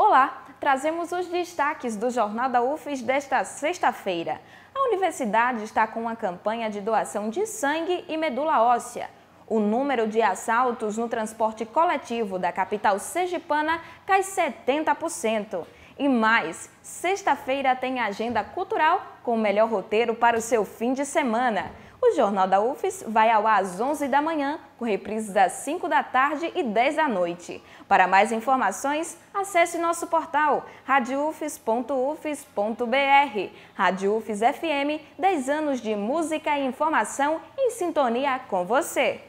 Olá, trazemos os destaques do Jornal da UFES desta sexta-feira. A universidade está com uma campanha de doação de sangue e medula óssea. O número de assaltos no transporte coletivo da capital sergipana cai 70%. E mais, sexta-feira tem agenda cultural com o melhor roteiro para o seu fim de semana. O Jornal da UFES vai ao ar às 11 da manhã, com reprises às 5 da tarde e 10 da noite. Para mais informações, acesse nosso portal radiufes.ufes.br. Rádio UFES FM, 10 anos de música e informação em sintonia com você.